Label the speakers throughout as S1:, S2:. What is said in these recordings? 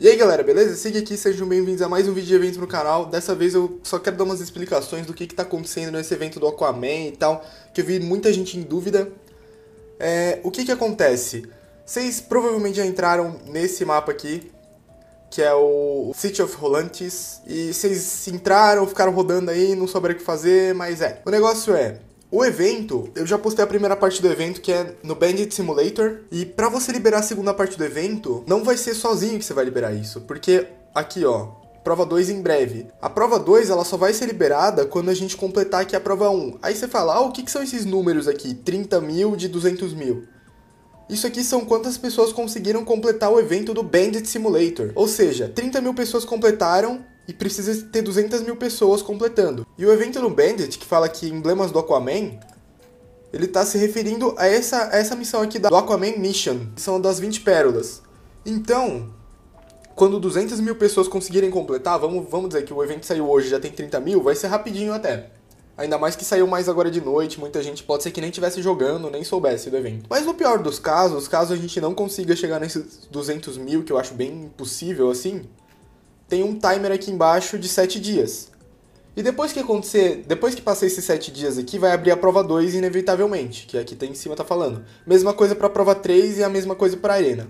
S1: E aí galera, beleza? Siga aqui, sejam bem-vindos a mais um vídeo de evento no canal. Dessa vez eu só quero dar umas explicações do que, que tá acontecendo nesse evento do Aquaman e tal, que eu vi muita gente em dúvida. É, o que que acontece? Vocês provavelmente já entraram nesse mapa aqui, que é o City of Rolantes, e vocês entraram, ficaram rodando aí, não souberam o que fazer, mas é. O negócio é, o evento, eu já postei a primeira parte do evento que é no Bandit Simulator e para você liberar a segunda parte do evento, não vai ser sozinho que você vai liberar isso, porque aqui ó, prova 2 em breve. A prova 2 ela só vai ser liberada quando a gente completar aqui a prova 1. Um. Aí você fala, ah, o que, que são esses números aqui? 30 mil de 200 mil. Isso aqui são quantas pessoas conseguiram completar o evento do Bandit Simulator. Ou seja, 30 mil pessoas completaram e precisa ter 200 mil pessoas completando. E o evento no Bandit, que fala que emblemas do Aquaman, ele está se referindo a essa, a essa missão aqui da, do Aquaman Mission, que são das 20 pérolas. Então, quando 200 mil pessoas conseguirem completar, vamos, vamos dizer que o evento saiu hoje, já tem 30 mil, vai ser rapidinho até. Ainda mais que saiu mais agora de noite, muita gente pode ser que nem estivesse jogando, nem soubesse do evento. Mas no pior dos casos, caso a gente não consiga chegar nesses 200 mil, que eu acho bem impossível assim, tem um timer aqui embaixo de 7 dias. E depois que acontecer, depois que passar esses 7 dias aqui, vai abrir a prova 2 inevitavelmente, que é aqui tá em cima tá falando. Mesma coisa para a prova 3 e a mesma coisa para arena.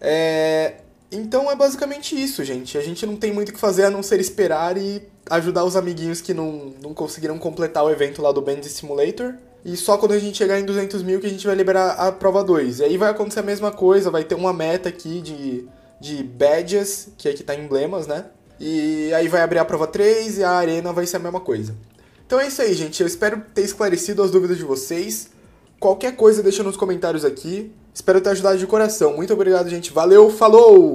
S1: É... Então é basicamente isso, gente. A gente não tem muito o que fazer a não ser esperar e ajudar os amiguinhos que não, não conseguiram completar o evento lá do Band Simulator. E só quando a gente chegar em 200 mil que a gente vai liberar a prova 2. E aí vai acontecer a mesma coisa, vai ter uma meta aqui de de badges, que aqui é tá emblemas, né? E aí vai abrir a prova 3 e a arena vai ser a mesma coisa. Então é isso aí, gente. Eu espero ter esclarecido as dúvidas de vocês. Qualquer coisa deixa nos comentários aqui. Espero ter ajudado de coração. Muito obrigado, gente. Valeu, falou!